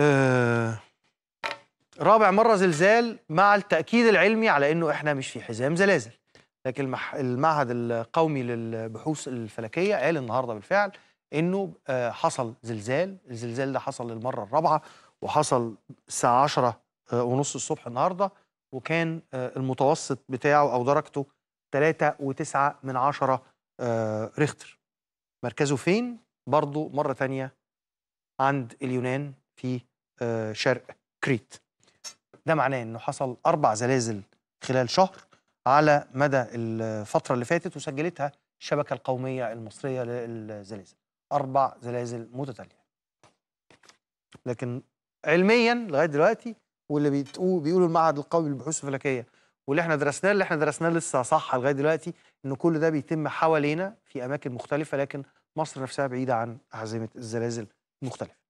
آه، رابع مرة زلزال مع التأكيد العلمي على أنه إحنا مش في حزام زلازل لكن المعهد القومي للبحوث الفلكية قال النهاردة بالفعل أنه آه، حصل زلزال الزلزال ده حصل للمرة الرابعة وحصل الساعة عشرة آه، ونص الصبح النهاردة وكان المتوسط بتاعه أو درجته 3.9 من عشرة ريختر مركزه فين؟ برضه مرة تانية عند اليونان في آه، شرق كريت ده معناه انه حصل اربع زلازل خلال شهر على مدى الفتره اللي فاتت وسجلتها الشبكه القوميه المصريه للزلازل اربع زلازل متتاليه لكن علميا لغايه دلوقتي واللي بيقولوا المعهد القومي للبحوث الفلكيه واللي احنا درسناه اللي احنا درسناه لسه صح لغايه دلوقتي ان كل ده بيتم حوالينا في اماكن مختلفه لكن مصر نفسها بعيده عن احزمه الزلازل المختلفه